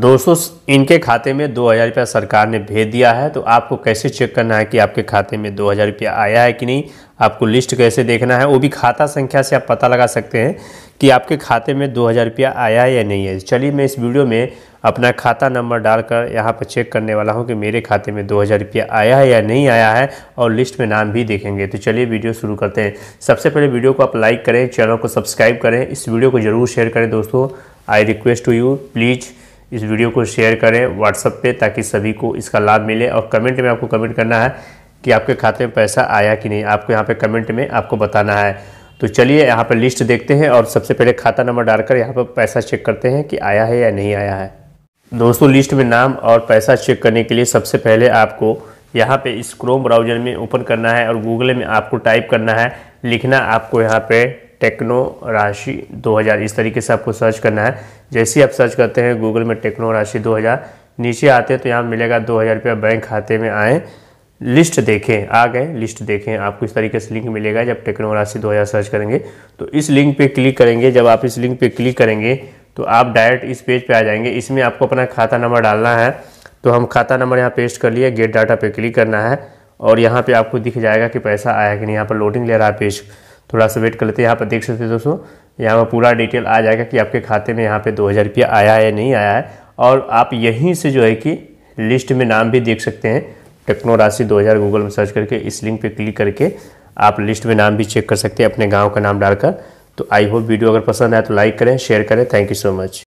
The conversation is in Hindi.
दोस्तों इनके खाते में दो हज़ार रुपया सरकार ने भेज दिया है तो आपको कैसे चेक करना है कि आपके खाते में दो हज़ार रुपया आया है कि नहीं आपको लिस्ट कैसे देखना है वो भी खाता संख्या से आप पता लगा सकते हैं कि आपके खाते में दो हज़ार रुपया आया है या नहीं है चलिए मैं इस वीडियो में अपना खाता नंबर डालकर यहाँ पर चेक करने वाला हूँ कि मेरे खाते में दो हज़ार रुपया आया है या नहीं आया है और लिस्ट में नाम भी देखेंगे तो चलिए वीडियो शुरू करते हैं सबसे पहले वीडियो को आप लाइक करें चैनल को सब्सक्राइब करें इस वीडियो को ज़रूर शेयर करें दोस्तों I request to you please इस वीडियो को शेयर करें व्हाट्सएप पे ताकि सभी को इसका लाभ मिले और कमेंट में आपको कमेंट करना है कि आपके खाते में पैसा आया कि नहीं आपको यहाँ पे कमेंट में आपको बताना है तो चलिए यहाँ पर लिस्ट देखते हैं और सबसे पहले खाता नंबर डालकर यहाँ पर पैसा चेक करते हैं कि आया है या नहीं आया है दोस्तों लिस्ट में नाम और पैसा चेक करने के लिए सबसे पहले आपको यहाँ पे इस क्रोम ब्राउजर में ओपन करना है और गूगल में आपको टाइप करना है लिखना आपको यहाँ पे टेक्नो राशि 2000 इस तरीके से आपको सर्च करना है जैसे ही आप सर्च करते हैं गूगल में टेक्नो राशि 2000 नीचे आते हैं तो यहाँ मिलेगा दो हज़ार रुपया बैंक खाते में आएँ लिस्ट देखें आ गए लिस्ट देखें आपको इस तरीके से लिंक मिलेगा जब टेक्नो राशि दो हज़ार सर्च करेंगे तो इस लिंक पर क्लिक करेंगे जब आप इस लिंक पर क्लिक करेंगे तो आप डायरेक्ट इस पेज पे आ जाएंगे इसमें आपको अपना खाता नंबर डालना है तो हम खाता नंबर यहाँ पेस्ट कर लिए गेट डाटा पे क्लिक करना है और यहाँ पे आपको दिख जाएगा कि पैसा आया कि नहीं यहाँ पर लोडिंग ले रहा है पेज थोड़ा सा वेट कर लेते हैं यहाँ पर देख सकते हैं दोस्तों यहाँ पर पूरा डिटेल आ जाएगा कि आपके खाते में यहाँ पे दो हज़ार रुपया आया है या नहीं आया है और आप यहीं से जो है कि लिस्ट में नाम भी देख सकते हैं टेक्नो राशि हज़ार गूगल में सर्च करके इस लिंक पे क्लिक करके आप लिस्ट में नाम भी चेक कर सकते हैं अपने गाँव का नाम डालकर तो आई होप वीडियो अगर पसंद आए तो लाइक करें शेयर करें थैंक यू सो मच